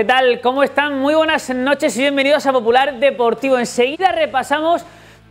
¿Qué tal? ¿Cómo están? Muy buenas noches y bienvenidos a Popular Deportivo. Enseguida repasamos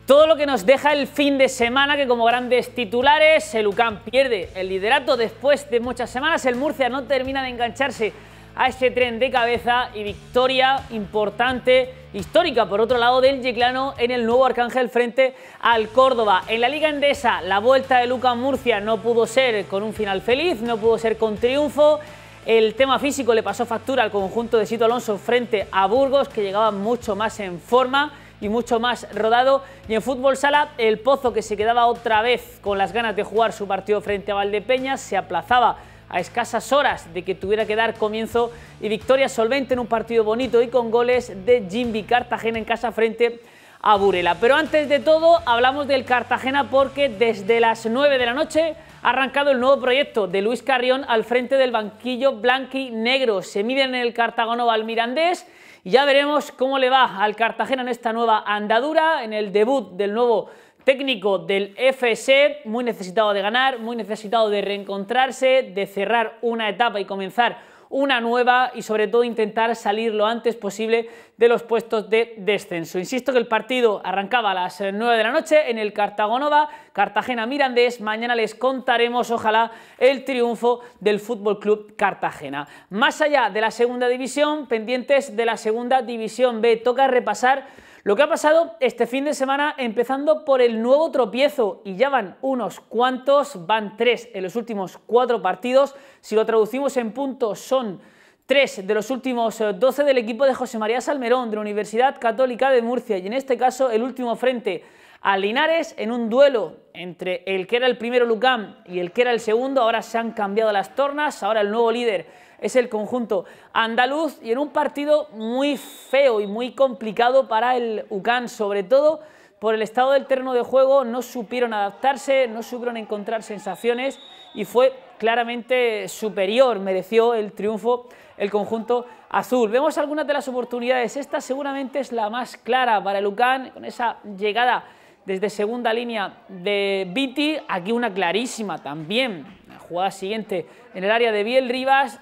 todo lo que nos deja el fin de semana, que como grandes titulares, el UCAM pierde el liderato después de muchas semanas, el Murcia no termina de engancharse a este tren de cabeza y victoria importante, histórica, por otro lado, del Yeclano en el nuevo Arcángel frente al Córdoba. En la Liga Endesa, la vuelta de Lucas Murcia no pudo ser con un final feliz, no pudo ser con triunfo. El tema físico le pasó factura al conjunto de Sito Alonso frente a Burgos, que llegaba mucho más en forma y mucho más rodado. Y en fútbol sala, el Pozo, que se quedaba otra vez con las ganas de jugar su partido frente a Valdepeñas, se aplazaba a escasas horas de que tuviera que dar comienzo y victoria solvente en un partido bonito y con goles de Jimmy Cartagena en casa frente a Burela. Pero antes de todo, hablamos del Cartagena porque desde las 9 de la noche ha arrancado el nuevo proyecto de Luis Carrión al frente del banquillo blanqui negro. Se miden en el Cartagono Valmirandés y ya veremos cómo le va al Cartagena en esta nueva andadura, en el debut del nuevo técnico del FC, muy necesitado de ganar, muy necesitado de reencontrarse, de cerrar una etapa y comenzar una nueva y sobre todo intentar salir lo antes posible de los puestos de descenso. Insisto que el partido arrancaba a las 9 eh, de la noche en el Cartagonova, Cartagena Mirandés. Mañana les contaremos, ojalá, el triunfo del Fútbol Club Cartagena. Más allá de la segunda división, pendientes de la segunda división B, toca repasar lo que ha pasado este fin de semana, empezando por el nuevo tropiezo, y ya van unos cuantos, van tres en los últimos cuatro partidos, si lo traducimos en puntos son tres de los últimos eh, doce del equipo de José María Salmerón de la Universidad Católica de Murcia y en este caso el último frente a Linares en un duelo entre el que era el primero Lucam y el que era el segundo, ahora se han cambiado las tornas, ahora el nuevo líder es el conjunto andaluz y en un partido muy feo y muy complicado para el UCAN, sobre todo por el estado del terreno de juego, no supieron adaptarse, no supieron encontrar sensaciones y fue claramente superior, mereció el triunfo el conjunto azul. Vemos algunas de las oportunidades, esta seguramente es la más clara para el UCAN, con esa llegada desde segunda línea de Viti, aquí una clarísima también, la jugada siguiente en el área de Biel Rivas,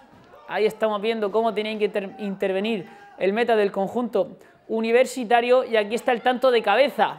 Ahí estamos viendo cómo tienen que intervenir el meta del conjunto universitario y aquí está el tanto de cabeza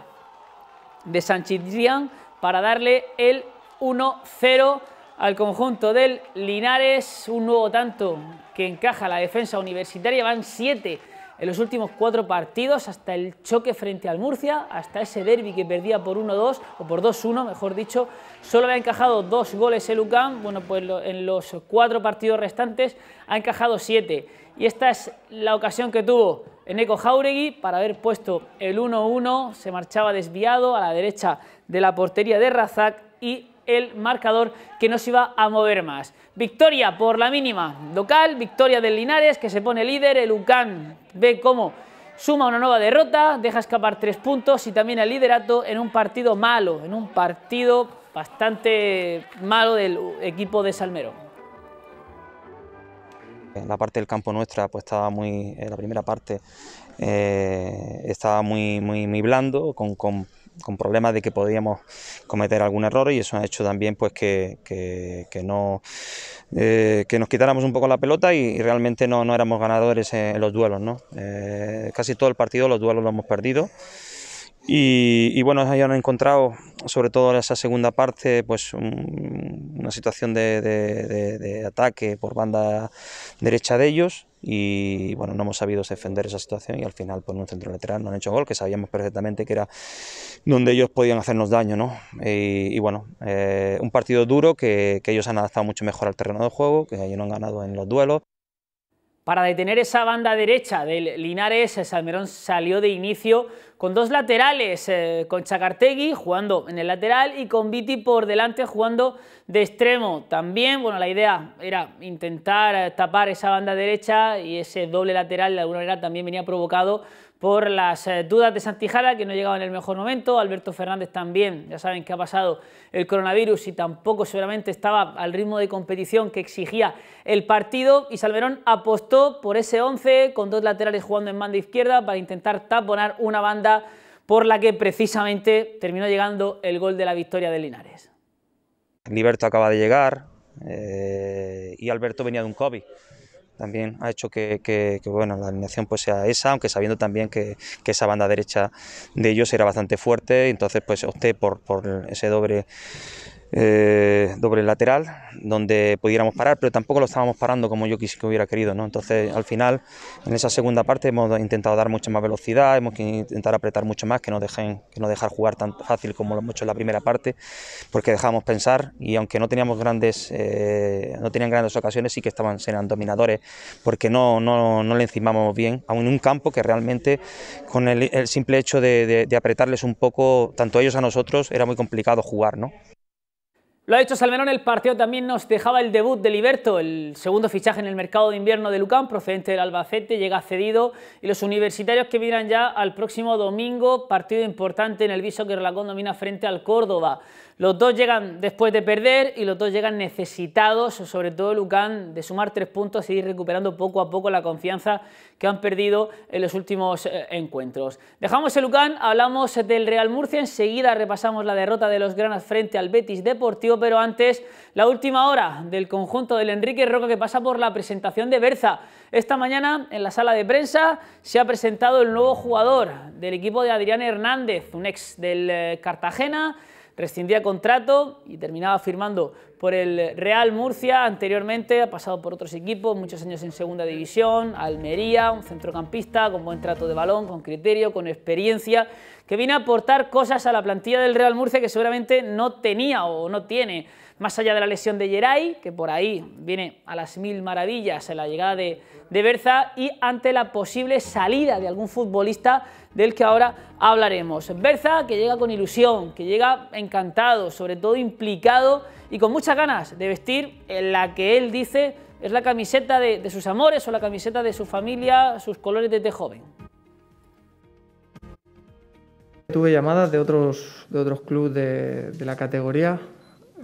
de Sanchitrián para darle el 1-0 al conjunto del Linares. Un nuevo tanto que encaja la defensa universitaria. Van 7 en los últimos cuatro partidos, hasta el choque frente al Murcia, hasta ese derby que perdía por 1-2 o por 2-1, mejor dicho, solo había encajado dos goles el UCAM, bueno, pues en los cuatro partidos restantes ha encajado siete. Y esta es la ocasión que tuvo Eneco Jauregui para haber puesto el 1-1, se marchaba desviado a la derecha de la portería de Razak y el marcador que no se iba a mover más. Victoria por la mínima local, victoria del Linares que se pone líder, el UCAN ve cómo suma una nueva derrota, deja escapar tres puntos y también el liderato en un partido malo, en un partido bastante malo del equipo de Salmero la parte del campo nuestra pues estaba muy, la primera parte eh, estaba muy, muy, muy blando, con con problemas de que podíamos cometer algún error y eso ha hecho también pues que, que, no, eh, que nos quitáramos un poco la pelota y, realmente no, no, éramos ganadores en, los duelos. ¿no? Eh, casi todo el partido los duelos los hemos perdido. Y, bueno, ya han encontrado, sobre todo en esa segunda parte, pues una situación de, ataque por banda derecha de ellos y bueno, no hemos sabido defender esa situación y al final por pues, un centro lateral no han hecho gol, que sabíamos perfectamente que era donde ellos podían hacernos daño, ¿no? Y, bueno, eh, un partido duro que, que ellos han adaptado mucho mejor al terreno de juego, que ellos no han ganado en los duelos. Para detener esa banda derecha del Linares, Salmerón salió de inicio con dos laterales, eh, con Chacartegui jugando en el lateral y con Viti por delante jugando de extremo. También, bueno, la idea era intentar tapar esa banda derecha y ese doble lateral de alguna manera también venía provocado por las eh, dudas de Santijara, que no llegaba en el mejor momento. Alberto Fernández también, ya saben que ha pasado el coronavirus y tampoco seguramente estaba al ritmo de competición que exigía el partido. Y Salverón apostó por ese 11 con dos laterales jugando en banda izquierda para intentar taponar una banda por la que precisamente terminó llegando el gol de la victoria de Linares. Liberto acaba de llegar eh, y Alberto venía de un COVID también ha hecho que, que, bueno, la alineación pues sea esa, aunque sabiendo también que, esa banda derecha de ellos era bastante fuerte, entonces pues opté por, por ese doble eh, doble lateral donde pudiéramos parar, pero tampoco lo estábamos parando como yo quisiera que hubiera querido. ¿no? Entonces, al final, en esa segunda parte hemos intentado dar mucha más velocidad, hemos intentado apretar mucho más, que no, dejen, que no dejar jugar tan fácil como lo hemos hecho en la primera parte, porque dejamos pensar y aunque no teníamos grandes, eh, no tenían grandes ocasiones, sí que estaban eran dominadores, porque no, no, le encimamos bien, aún en un campo que realmente con el, simple hecho de, apretarles un poco, tanto ellos a nosotros, era muy complicado jugar. ¿no? Lo ha hecho Salmerón, el partido también nos dejaba el debut de Liberto, el segundo fichaje en el mercado de invierno de Lucán, procedente del Albacete, llega cedido y los universitarios que miran ya al próximo domingo, partido importante en el viso que Relacón domina frente al Córdoba. Los dos llegan después de perder y los dos llegan necesitados, sobre todo Lucán, de sumar tres puntos y ir recuperando poco a poco la confianza que han perdido en los últimos eh, encuentros. Dejamos el Lucán, hablamos del Real Murcia, enseguida repasamos la derrota de los Granas frente al Betis Deportivo, pero antes la última hora del conjunto del Enrique Roca que pasa por la presentación de Berza. Esta mañana en la sala de prensa se ha presentado el nuevo jugador del equipo de Adrián Hernández, un ex del eh, Cartagena, rescindía contrato y terminaba firmando por el Real Murcia anteriormente, ha pasado por otros equipos, muchos años en segunda división, Almería, un centrocampista con buen trato de balón, con criterio, con experiencia, que viene a aportar cosas a la plantilla del Real Murcia que seguramente no tenía o no tiene. Más allá de la lesión de Geray, que por ahí viene a las mil maravillas en la llegada de, Berza y ante la posible salida de algún futbolista del que ahora hablaremos. Berza que llega con ilusión, que llega encantado, sobre todo implicado y con mucha ganas de vestir en la que él dice es la camiseta de, sus amores o la camiseta de su familia, sus colores desde joven. Tuve llamadas de otros, de otros clubes de, la categoría,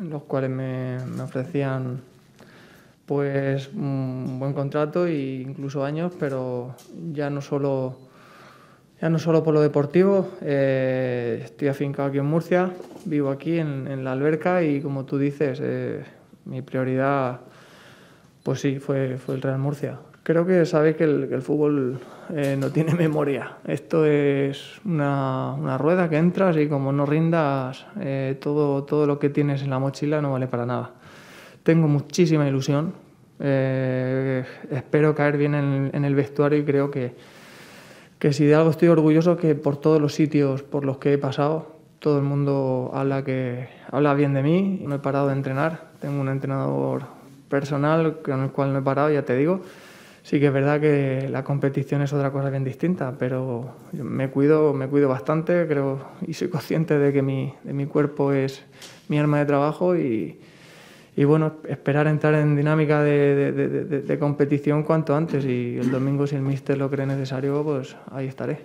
los cuales me, ofrecían pues un buen contrato e incluso años, pero ya no solo ya no solo por lo deportivo, eh, estoy afincado aquí en Murcia, vivo aquí en, la alberca y como tú dices, eh, mi prioridad, pues sí, fue, fue el Real Murcia. Creo que sabéis que el, fútbol eh, no tiene memoria. Esto es una, rueda que entras y como no rindas, todo, todo lo que tienes en la mochila no vale para nada. Tengo muchísima ilusión. espero caer bien en el vestuario y creo que, que si de algo estoy orgulloso que por todos los sitios por los que he pasado, todo el mundo habla, que, habla bien de mí, no he parado de entrenar, tengo un entrenador personal con el cual no he parado, ya te digo. Sí que es verdad que la competición es otra cosa bien distinta, pero me cuido, me cuido bastante, creo, y soy consciente de que mi, de mi cuerpo es mi arma de trabajo y, y bueno, esperar entrar en dinámica de, competición cuanto antes y el domingo si el míster lo cree necesario, pues ahí estaré.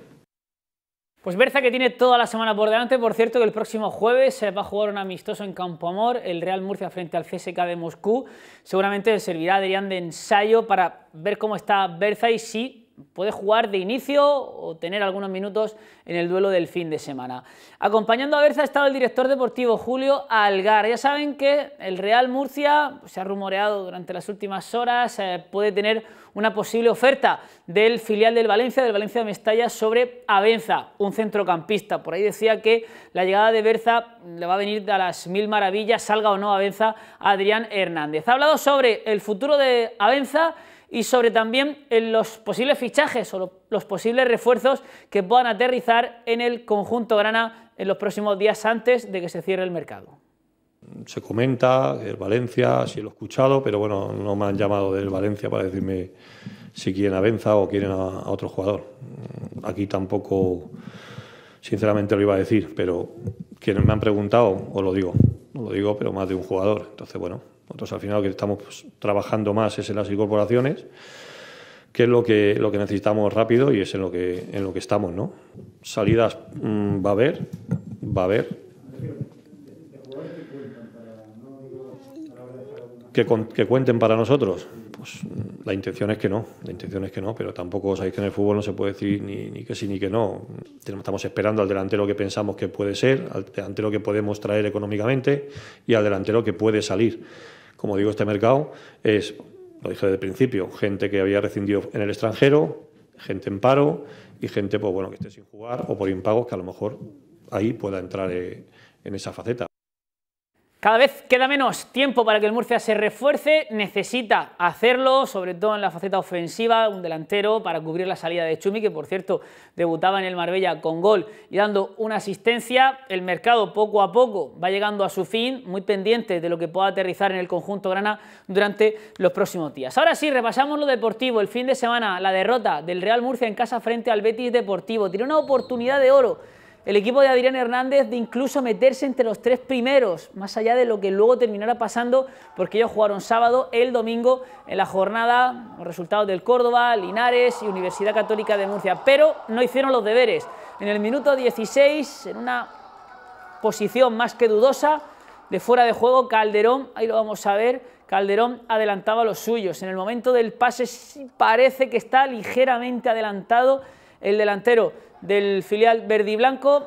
Pues Berza que tiene toda la semana por delante, por cierto que el próximo jueves se eh, va a jugar un amistoso en Campo Amor, el Real Murcia frente al CSK de Moscú, seguramente servirá Adrián de ensayo para ver cómo está Berza y si puede jugar de inicio o tener algunos minutos en el duelo del fin de semana. Acompañando a Berza ha estado el director deportivo Julio Algar. Ya saben que el Real Murcia, pues, se ha rumoreado durante las últimas horas, eh, puede tener una posible oferta del filial del Valencia, del Valencia de Mestalla, sobre Avenza, un centrocampista. Por ahí decía que la llegada de Berza le va a venir a las mil maravillas, salga o no Avenza, Adrián Hernández. Ha hablado sobre el futuro de Avenza, y sobre también en eh, los posibles fichajes o los posibles refuerzos que puedan aterrizar en el conjunto Grana en los próximos días antes de que se cierre el mercado. Se comenta el Valencia, si sí lo he escuchado, pero bueno, no me han llamado del Valencia para decirme si quieren a Benza o quieren a, otro jugador. Aquí tampoco, sinceramente lo iba a decir, pero quienes me han preguntado, os lo digo, os lo digo, pero más de un jugador. Entonces, bueno, nosotros al final lo que estamos pues, trabajando más es en las incorporaciones, que es lo que, lo que necesitamos rápido y es en lo que, en lo que estamos. ¿no? Salidas mm, va a haber, va a haber. Que, que cuenten para nosotros. Pues mm, la intención es que no, la intención es que no, pero tampoco sabéis que en el fútbol no se puede decir ni, ni que sí ni que no. Estamos esperando al delantero que pensamos que puede ser, al delantero que podemos traer económicamente y al delantero que puede salir como digo, este mercado es, lo dije desde el principio, gente que había rescindido en el extranjero, gente en paro y gente pues, bueno, que esté sin jugar o por impagos que a lo mejor ahí pueda entrar eh, en esa faceta. Cada vez queda menos tiempo para que el Murcia se refuerce, necesita hacerlo, sobre todo en la faceta ofensiva, un delantero para cubrir la salida de Chumi, que por cierto debutaba en el Marbella con gol y dando una asistencia. El mercado poco a poco va llegando a su fin, muy pendiente de lo que pueda aterrizar en el conjunto grana durante los próximos días. Ahora sí, repasamos lo deportivo. El fin de semana, la derrota del Real Murcia en casa frente al Betis Deportivo. Tiene una oportunidad de oro el equipo de Adrián Hernández de incluso meterse entre los tres primeros, más allá de lo que luego terminará pasando, porque ellos jugaron sábado, el domingo, en la jornada, los resultados del Córdoba, Linares y Universidad Católica de Murcia, pero no hicieron los deberes. En el minuto 16, en una posición más que dudosa, de fuera de juego, Calderón, ahí lo vamos a ver, Calderón adelantaba los suyos. En el momento del pase parece que está ligeramente adelantado el delantero del filial verde y blanco,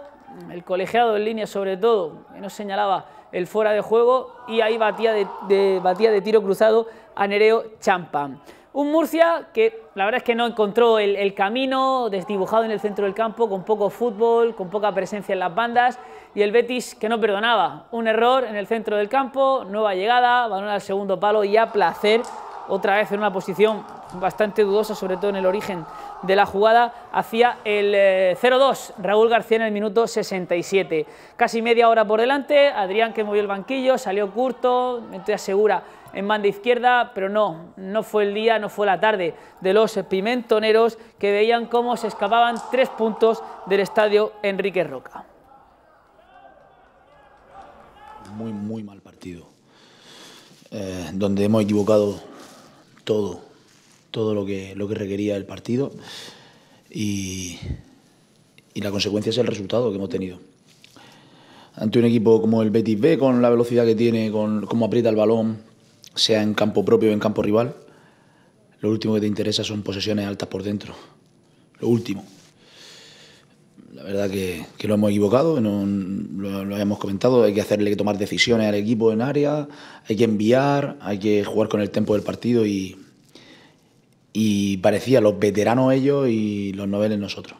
el colegiado en línea sobre todo, que nos señalaba el fuera de juego y ahí batía de, batía de tiro cruzado a Nereo Champa. Un Murcia que la verdad es que no encontró el, el, camino, desdibujado en el centro del campo, con poco fútbol, con poca presencia en las bandas y el Betis que no perdonaba. Un error en el centro del campo, nueva llegada, balón al segundo palo y a placer otra vez en una posición bastante dudosa, sobre todo en el origen de la jugada, hacia el 0-2, eh, Raúl García en el minuto 67. Casi media hora por delante, Adrián que movió el banquillo, salió curto, estoy segura en banda izquierda, pero no, no fue el día, no fue la tarde de los pimentoneros que veían cómo se escapaban tres puntos del estadio Enrique Roca. Muy, muy mal partido, eh, donde hemos equivocado todo, todo lo que, lo que requería el partido y, y la consecuencia es el resultado que hemos tenido. Ante un equipo como el Betis B, con la velocidad que tiene, con cómo aprieta el balón, sea en campo propio o en campo rival, lo último que te interesa son posesiones altas por dentro. Lo último. La verdad que, lo hemos equivocado, lo, lo, hemos comentado, hay que hacerle que tomar decisiones al equipo en área, hay que enviar, hay que jugar con el tempo del partido y, y parecía los veteranos ellos y los noveles nosotros.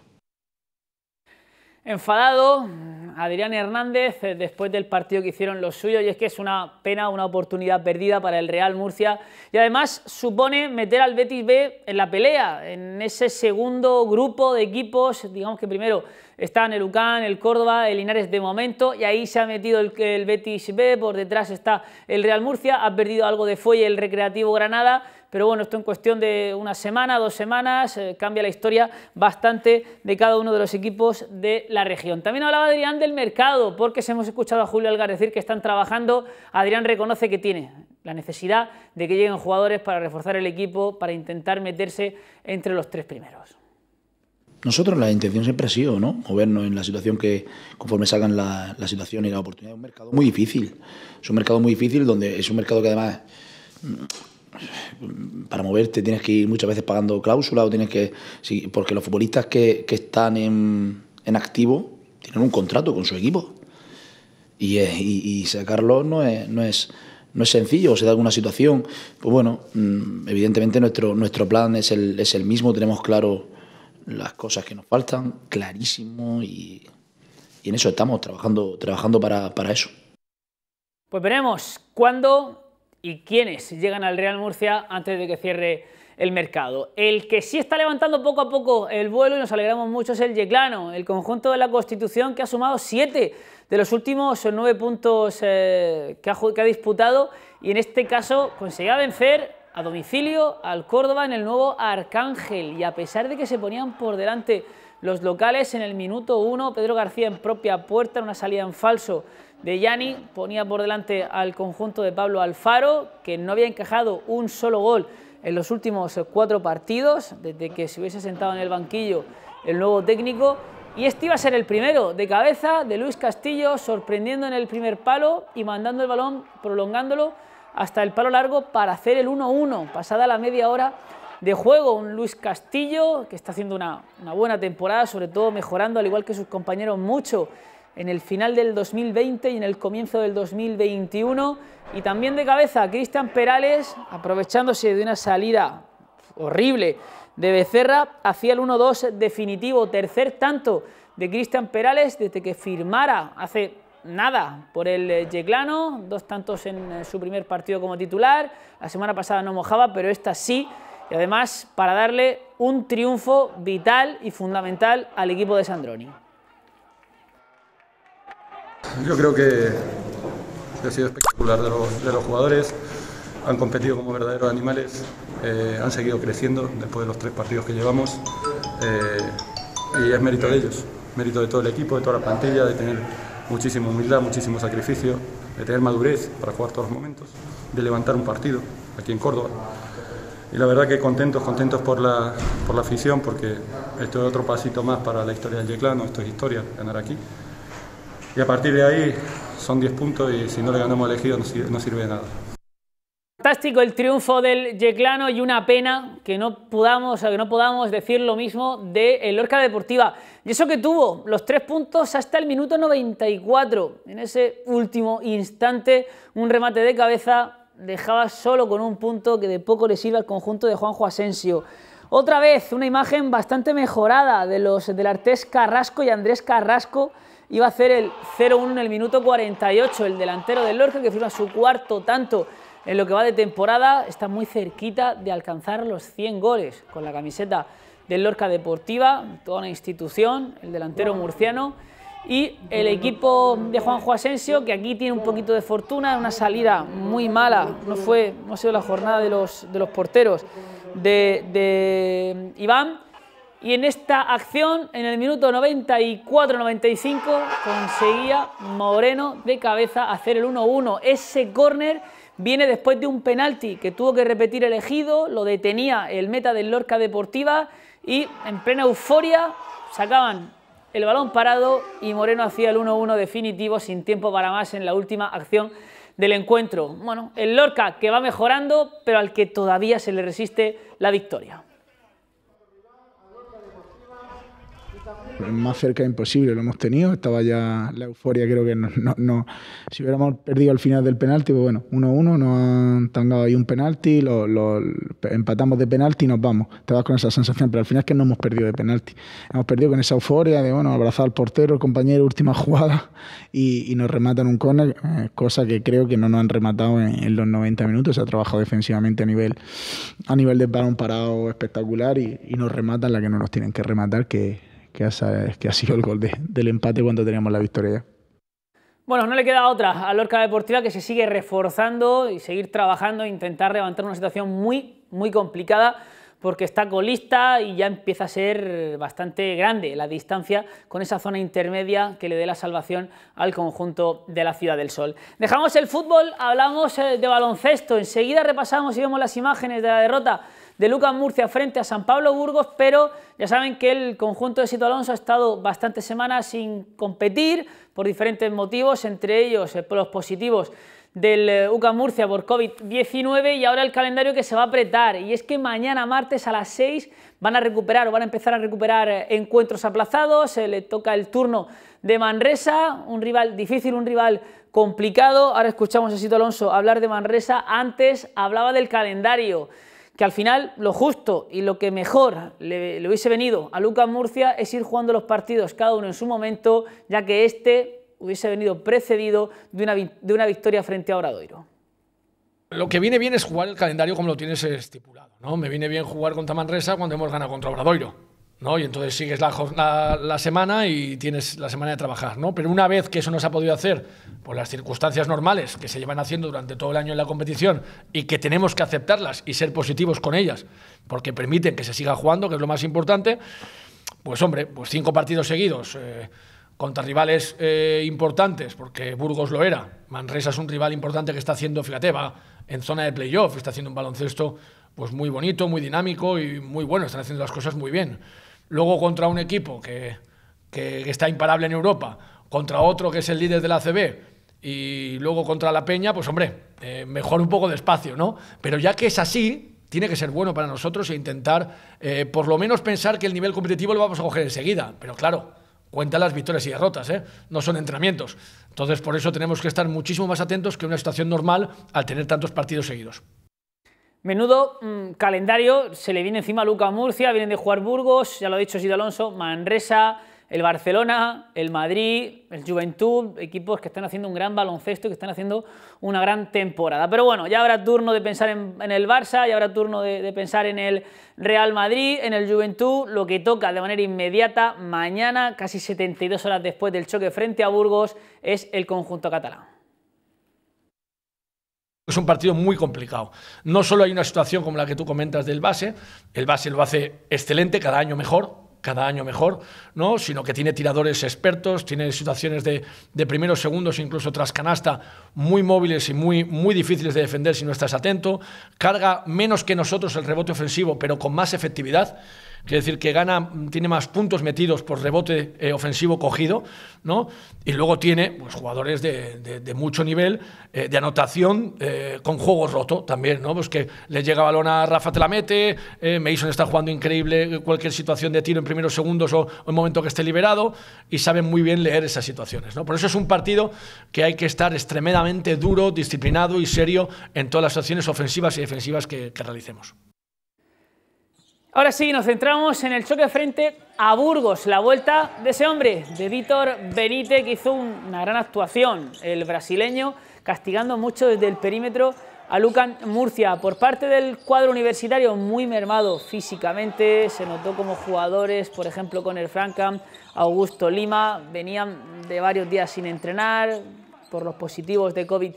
Enfadado, Adrián Hernández eh, después del partido que hicieron los suyos y es que es una pena, una oportunidad perdida para el Real Murcia y además supone meter al Betis B en la pelea, en ese segundo grupo de equipos, digamos que primero están el UCAN, el Córdoba, el Linares de momento y ahí se ha metido el, Betis B, por detrás está el Real Murcia, ha perdido algo de fuelle el Recreativo Granada, pero bueno, esto en cuestión de una semana, dos semanas, eh, cambia la historia bastante de cada uno de los equipos de la región. También hablaba Adrián del mercado, porque se hemos escuchado a Julio Algar decir que están trabajando, Adrián reconoce que tiene la necesidad de que lleguen jugadores para reforzar el equipo, para intentar meterse entre los tres primeros. Nosotros la intención siempre ha sido, ¿no? Movernos en la situación que, conforme salgan la, situación y la oportunidad. Es un mercado muy difícil. Es un mercado muy difícil donde es un mercado que además mm, para moverte tienes que ir muchas veces pagando cláusulas o tienes que. Sí, porque los futbolistas que, están en, en, activo tienen un contrato con su equipo. Y, y, sacarlo no es, no es no es sencillo, o se da alguna situación, pues bueno, mm, evidentemente nuestro, nuestro plan es el, es el mismo, tenemos claro las cosas que nos faltan, clarísimo, y, en eso estamos trabajando, trabajando para, eso. Pues veremos cuándo y quiénes llegan al Real Murcia antes de que cierre el mercado. El que sí está levantando poco a poco el vuelo y nos alegramos mucho es el Yeclano, el conjunto de la Constitución que ha sumado siete de los últimos nueve puntos eh, que, ha, que ha disputado y en este caso conseguía vencer a domicilio al Córdoba en el nuevo Arcángel y a pesar de que se ponían por delante los locales en el minuto 1, Pedro García en propia puerta, en una salida en falso de Yanni, ponía por delante al conjunto de Pablo Alfaro, que no había encajado un solo gol en los últimos cuatro partidos, desde que se hubiese sentado en el banquillo el nuevo técnico, y este iba a ser el primero, de cabeza, de Luis Castillo, sorprendiendo en el primer palo y mandando el balón, prolongándolo hasta el palo largo para hacer el 1-1, pasada la media hora de juego. Un Luis Castillo que está haciendo una, una, buena temporada, sobre todo mejorando, al igual que sus compañeros, mucho en el final del 2020 y en el comienzo del 2021. Y también de cabeza, Cristian Perales, aprovechándose de una salida horrible de Becerra, hacía el 1-2 definitivo, tercer tanto de Cristian Perales desde que firmara hace nada por el eh, Yeglano, dos tantos en eh, su primer partido como titular. La semana pasada no mojaba, pero esta sí. Y además para darle un triunfo vital y fundamental al equipo de Sandroni. Yo creo que ha sido espectacular de los, jugadores. Han competido como verdaderos animales, eh, han seguido creciendo después de los tres partidos que llevamos. y es mérito de ellos, mérito de todo el equipo, de toda la plantilla, de tener muchísima humildad, muchísimo sacrificio, de tener madurez para jugar todos los momentos, de levantar un partido aquí en Córdoba. Y la verdad que contentos, contentos por la, por la afición, porque esto es otro pasito más para la historia del Yeclano, esto es historia, ganar aquí. Y a partir de ahí son 10 puntos y si no le ganamos elegido no no sirve de nada. Fantástico el triunfo del Yeclano y una pena que no podamos, que no podamos decir lo mismo de Lorca Deportiva. Y eso que tuvo los tres puntos hasta el minuto 94. En ese último instante, un remate de cabeza dejaba solo con un punto que de poco le sirve al conjunto de Juanjo Asensio. Otra vez, una imagen bastante mejorada de los del Artés Carrasco y Andrés Carrasco. Iba a hacer el 0-1 en el minuto 48, el delantero del Lorca que firma su cuarto tanto. En lo que va de temporada está muy cerquita de alcanzar los 100 goles con la camiseta del Lorca Deportiva, toda una institución, el delantero murciano y el equipo de Juanjo Asensio, que aquí tiene un poquito de fortuna, una salida muy mala, no fue, no ha sido la jornada de los, porteros de, de Iván. Y en esta acción, en el minuto 94-95, conseguía Moreno de cabeza hacer el 1-1. Ese córner viene después de un penalti que tuvo que repetir el ejido, lo detenía el meta del Lorca Deportiva y en plena euforia sacaban el balón parado y Moreno hacía el 1-1 definitivo sin tiempo para más en la última acción del encuentro. Bueno, el Lorca que va mejorando, pero al que todavía se le resiste la victoria. más cerca imposible lo hemos tenido. Estaba ya la euforia, creo que no, si hubiéramos perdido al final del penalti, pues bueno, 1-1, nos han tangado ahí un penalti, lo, empatamos de penalti y nos vamos. te vas con esa sensación, pero al final es que no hemos perdido de penalti. Hemos perdido con esa euforia de, bueno, abrazar al portero, el compañero, última jugada y, nos rematan un córner, eh, cosa que creo que no nos han rematado en, los 90 minutos. Se ha trabajado defensivamente a nivel, a nivel de balón parado espectacular y nos rematan la que no nos tienen que rematar, que que ha, sido el gol del empate cuando teníamos la victoria Bueno, no le queda otra a Lorca Deportiva que se sigue reforzando y seguir trabajando, e intentar levantar una situación muy, muy complicada porque está colista y ya empieza a ser bastante grande la distancia con esa zona intermedia que le dé la salvación al conjunto de la Ciudad del Sol. Dejamos el fútbol, hablamos eh, de baloncesto, enseguida repasamos y vemos las imágenes de la derrota de Lucas Murcia frente a San Pablo Burgos, pero ya saben que el conjunto de Sito Alonso ha estado bastantes semanas sin competir por diferentes motivos, entre ellos eh, por los positivos del eh, UCA Murcia por COVID-19 y ahora el calendario que se va a apretar y es que mañana martes a las 6 van a recuperar o van a empezar a recuperar eh, encuentros aplazados, se le toca el turno de Manresa, un rival difícil, un rival complicado, ahora escuchamos a Sito Alonso hablar de Manresa, antes hablaba del calendario que al final lo justo y lo que mejor le, hubiese venido a Lucas Murcia es ir jugando los partidos cada uno en su momento, ya que este hubiese venido precedido de una, de una victoria frente a Obradoiro. Lo que viene bien es jugar el calendario como lo tienes estipulado. ¿no? Me viene bien jugar contra Manresa cuando hemos ganado contra Obradoiro y entonces sigues la, semana y tienes la semana de trabajar, ¿no? Pero una vez que eso no se ha podido hacer por las circunstancias normales que se llevan haciendo durante todo el año en la competición y que tenemos que aceptarlas y ser positivos con ellas, porque permiten que se siga jugando, que es lo más importante, pues hombre, pues cinco partidos seguidos eh, contra rivales eh, importantes, porque Burgos lo era, Manresa es un rival importante que está haciendo, fíjate, va en zona de playoff, está haciendo un baloncesto pues muy bonito, muy dinámico y muy bueno, están haciendo las cosas muy bien luego contra un equipo que, está imparable en Europa, contra otro que es el líder de la CB y luego contra la Peña, pues hombre, eh, mejor un poco de espacio, ¿no? Pero ya que es así, tiene que ser bueno para nosotros e intentar eh, por lo menos pensar que el nivel competitivo lo vamos a coger enseguida. Pero claro, cuenta las victorias y derrotas, ¿eh? no son entrenamientos. Entonces, por eso tenemos que estar muchísimo más atentos que una situación normal al tener tantos partidos seguidos. Menudo mm, calendario, se le viene encima a Luca Murcia, vienen de jugar Burgos, ya lo ha dicho Sito Alonso, Manresa, el Barcelona, el Madrid, el Juventud, equipos que están haciendo un gran baloncesto y que están haciendo una gran temporada. Pero bueno, ya habrá turno de pensar en, el Barça, ya habrá turno de, de, pensar en el Real Madrid, en el Juventud, lo que toca de manera inmediata mañana, casi 72 horas después del choque frente a Burgos, es el conjunto catalán es un partido muy complicado. No solo hay una situación como la que tú comentas del base, el base lo hace excelente, cada año mejor, cada año mejor, ¿no? sino que tiene tiradores expertos, tiene situaciones de, primeros, segundos, incluso tras canasta, muy móviles y muy, muy difíciles de defender si no estás atento, carga menos que nosotros el rebote ofensivo, pero con más efectividad. Quiere decir que gana, tiene más puntos metidos por rebote eh, ofensivo cogido, ¿no? Y luego tiene pues, jugadores de, mucho nivel, eh, de anotación, eh, con juego roto también, ¿no? Pues que le llega balón a Rafa, te la mete, Mason está jugando increíble cualquier situación de tiro en primeros segundos o, en momento que esté liberado y saben muy bien leer esas situaciones, ¿no? Por eso es un partido que hay que estar extremadamente duro, disciplinado y serio en todas las acciones ofensivas y defensivas que realicemos. Ahora sí, nos centramos en el choque frente a Burgos, la vuelta de ese hombre, de Víctor Benítez, que hizo una gran actuación, el brasileño, castigando mucho desde el perímetro a Lucan Murcia. Por parte del cuadro universitario, muy mermado físicamente, se notó como jugadores, por ejemplo, con el Franca, Augusto Lima, venían de varios días sin entrenar por los positivos de covid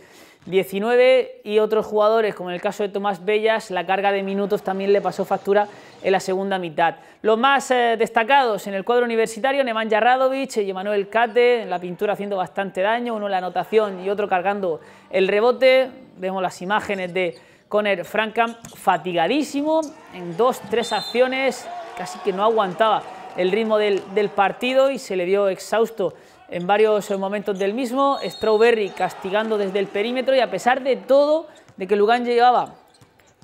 19 y otros jugadores, como en el caso de Tomás Bellas, la carga de minutos también le pasó factura en la segunda mitad. Los más eh, destacados en el cuadro universitario, Nemanja Radovic y Emanuel Cate, en la pintura haciendo bastante daño, uno en la anotación y otro cargando el rebote. Vemos las imágenes de Conner Frankham fatigadísimo, en dos, tres acciones, casi que no aguantaba el ritmo del, partido y se le dio exhausto en varios eh, momentos del mismo. Strawberry castigando desde el perímetro y a pesar de todo, de que Lugan llevaba...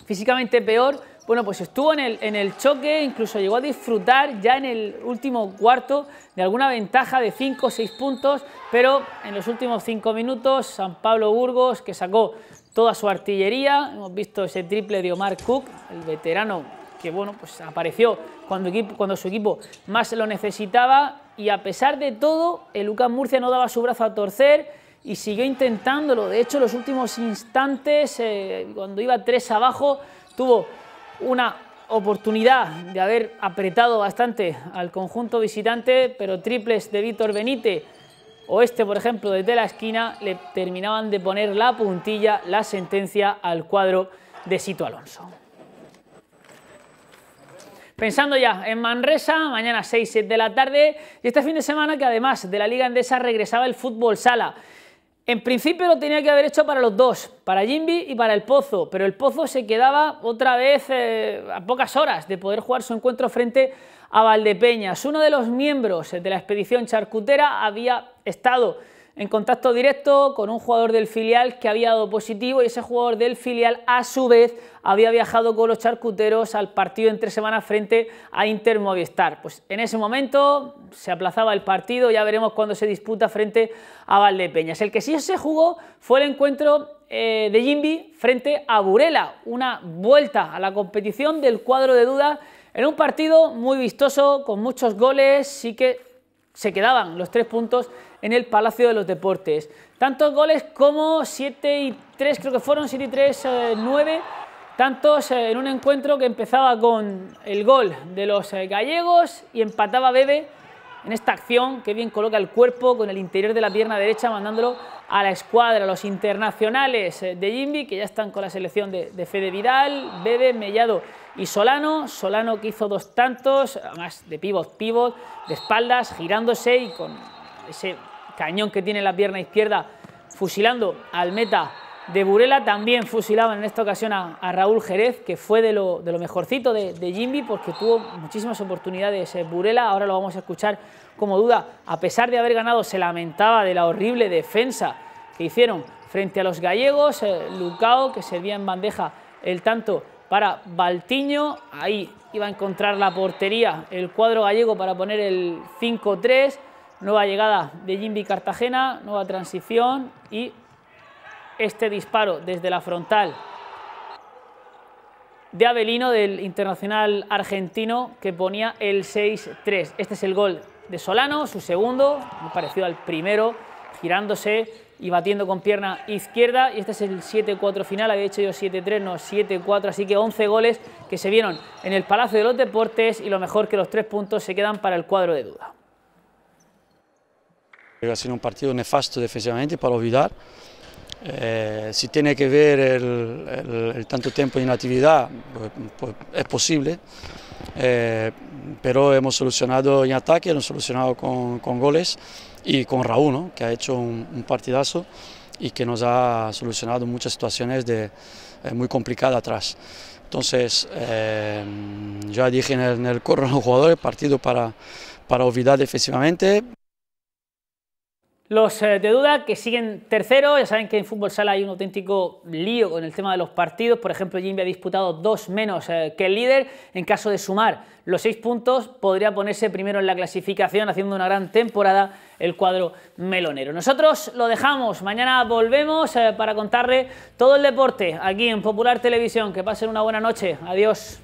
físicamente peor, bueno, pues estuvo en el, en el choque, incluso llegó a disfrutar ya en el último cuarto de alguna ventaja de 5 o 6 puntos, pero en los últimos 5 minutos San Pablo Burgos, que sacó toda su artillería, hemos visto ese triple de Omar Cook, el veterano que bueno, pues apareció cuando, cuando su equipo más lo necesitaba y a pesar de todo, el Lucas Murcia no daba su brazo a torcer y siguió intentándolo. De hecho, en los últimos instantes, eh, cuando iba tres abajo, tuvo una oportunidad de haber apretado bastante al conjunto visitante, pero triples de Víctor Benítez o este, por ejemplo, desde la esquina, le terminaban de poner la puntilla, la sentencia al cuadro de Sito Alonso. Pensando ya en Manresa, mañana 6-7 de la tarde y este fin de semana que además de la Liga Endesa regresaba el fútbol sala. En principio lo tenía que haber hecho para los dos, para Jimby y para el Pozo, pero el Pozo se quedaba otra vez eh, a pocas horas de poder jugar su encuentro frente a Valdepeñas. Uno de los miembros de la expedición charcutera había estado en contacto directo con un jugador del filial que había dado positivo y ese jugador del filial a su vez había viajado con los charcuteros al partido entre semanas frente a Inter Movistar. Pues en ese momento se aplazaba el partido, ya veremos cuándo se disputa frente a Valdepeñas. El que sí se jugó fue el encuentro eh, de Jimbi frente a Burela, una vuelta a la competición del cuadro de duda en un partido muy vistoso, con muchos goles, sí que se quedaban los tres puntos en el Palacio de los Deportes. Tantos goles como 7 y 3, creo que fueron 7 y 3, 9. Eh, tantos eh, en un encuentro que empezaba con el gol de los eh, gallegos y empataba Bebe en esta acción que bien coloca el cuerpo con el interior de la pierna derecha mandándolo a la escuadra, los internacionales de Jimbi que ya están con la selección de, de, Fede Vidal, Bebe, Mellado y Solano, Solano que hizo dos tantos, además de pivot, pivot, de espaldas, girándose y con ese cañón que tiene la pierna izquierda, fusilando al meta de Burela, también fusilaban en esta ocasión a, Raúl Jerez, que fue de lo, mejorcito de, de porque tuvo muchísimas oportunidades eh, Burela, ahora lo vamos a escuchar como duda, a pesar de haber ganado, se lamentaba de la horrible defensa que hicieron frente a los gallegos, eh, Lucao, que servía en bandeja el tanto para Baltiño, ahí iba a encontrar la portería, el cuadro gallego para poner el 5-3, Nueva llegada de Jimby Cartagena, nueva transición y este disparo desde la frontal de Avelino, del internacional argentino, que ponía el 6-3. Este es el gol de Solano, su segundo, muy parecido al primero, girándose y batiendo con pierna izquierda. Y este es el 7-4 final, había hecho yo 7-3, no 7-4, así que 11 goles que se vieron en el Palacio de los Deportes y lo mejor que los tres puntos se quedan para el cuadro de duda. Ha sido un partido nefasto defensivamente para olvidar. Eh, si tiene que ver el, tanto tiempo de inactividad, pues, pues, es posible, eh, pero hemos solucionado en ataque, hemos solucionado con, con goles y con Raúl, que ha hecho un, partidazo y que nos ha solucionado muchas situaciones de, eh, muy complicadas atrás. Entonces, ya dije en el, en corro los jugadores, partido para, para olvidar defensivamente. Los eh, de duda que siguen tercero, ya saben que en fútbol sala hay un auténtico lío con el tema de los partidos, por ejemplo Jimmy ha disputado dos menos eh, que el líder, en caso de sumar los seis puntos podría ponerse primero en la clasificación haciendo una gran temporada el cuadro melonero. Nosotros lo dejamos, mañana volvemos eh, para contarle todo el deporte aquí en Popular Televisión, que pasen una buena noche, adiós.